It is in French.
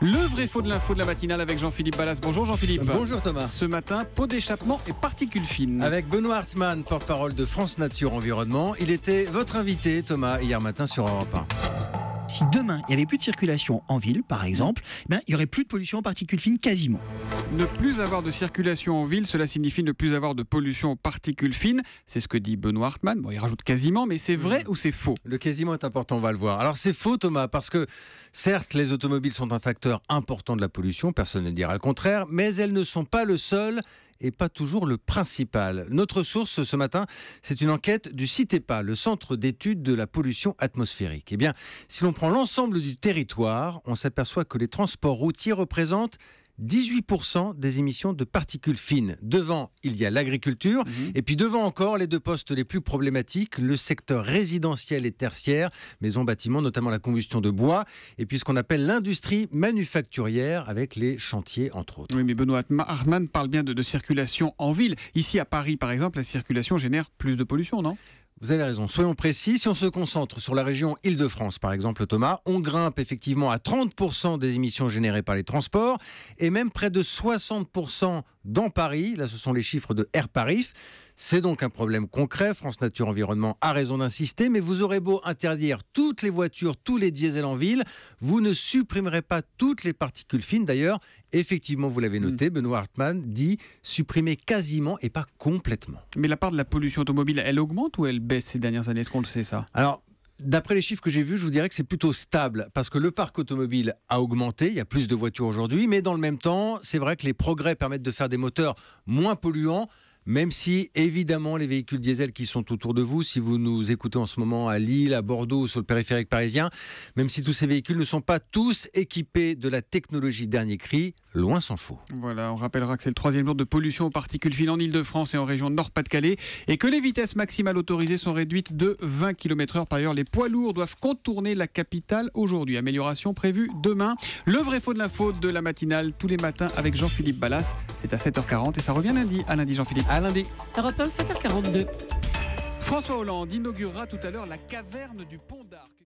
Le vrai faux de l'info de la matinale avec Jean-Philippe Ballas. Bonjour Jean-Philippe. Bonjour Thomas. Ce matin, pot d'échappement et particules fines. Avec Benoît Hartmann, porte-parole de France Nature Environnement. Il était votre invité Thomas hier matin sur Europe 1 si demain il n'y avait plus de circulation en ville, par exemple, eh ben, il n'y aurait plus de pollution en particules fines quasiment. Ne plus avoir de circulation en ville, cela signifie ne plus avoir de pollution en particules fines. C'est ce que dit Benoît Hartmann. Bon, il rajoute quasiment, mais c'est vrai hmm. ou c'est faux Le quasiment est important, on va le voir. Alors c'est faux, Thomas, parce que certes, les automobiles sont un facteur important de la pollution, personne ne dira le contraire, mais elles ne sont pas le seul et pas toujours le principal. Notre source ce matin, c'est une enquête du CITEPA, le Centre d'études de la pollution atmosphérique. Eh bien, si l'on prend l'ensemble du territoire, on s'aperçoit que les transports routiers représentent 18% des émissions de particules fines. Devant, il y a l'agriculture, mhm. et puis devant encore les deux postes les plus problématiques, le secteur résidentiel et tertiaire, maison bâtiments, notamment la combustion de bois, et puis ce qu'on appelle l'industrie manufacturière, avec les chantiers entre autres. Oui, mais Benoît Hartmann parle bien de, de circulation en ville. Ici à Paris, par exemple, la circulation génère plus de pollution, non vous avez raison. Soyons précis. Si on se concentre sur la région Île-de-France, par exemple, Thomas, on grimpe effectivement à 30% des émissions générées par les transports et même près de 60% dans Paris. Là, ce sont les chiffres de Air Paris. C'est donc un problème concret. France Nature Environnement a raison d'insister, mais vous aurez beau interdire toutes les voitures, tous les diesels en ville, vous ne supprimerez pas toutes les particules fines. D'ailleurs, effectivement, vous l'avez mm. noté, Benoît Hartmann dit supprimer quasiment et pas complètement. Mais la part de la pollution automobile, elle augmente ou elle baisse ces dernières années Est-ce qu'on le sait ça D'après les chiffres que j'ai vus, je vous dirais que c'est plutôt stable parce que le parc automobile a augmenté, il y a plus de voitures aujourd'hui, mais dans le même temps, c'est vrai que les progrès permettent de faire des moteurs moins polluants, même si évidemment les véhicules diesel qui sont autour de vous, si vous nous écoutez en ce moment à Lille, à Bordeaux, sur le périphérique parisien, même si tous ces véhicules ne sont pas tous équipés de la technologie dernier cri, Loin s'en faut. Voilà, on rappellera que c'est le troisième jour de pollution aux particules fines en Ile-de-France et en région Nord-Pas-de-Calais et que les vitesses maximales autorisées sont réduites de 20 km/h. Par ailleurs, les poids lourds doivent contourner la capitale aujourd'hui. Amélioration prévue demain. Le vrai faux de l'info de la matinale tous les matins avec Jean-Philippe Ballas. C'est à 7h40 et ça revient lundi. À lundi, Jean-Philippe. À lundi. Europe 7h42. François Hollande inaugurera tout à l'heure la caverne du Pont d'Arc.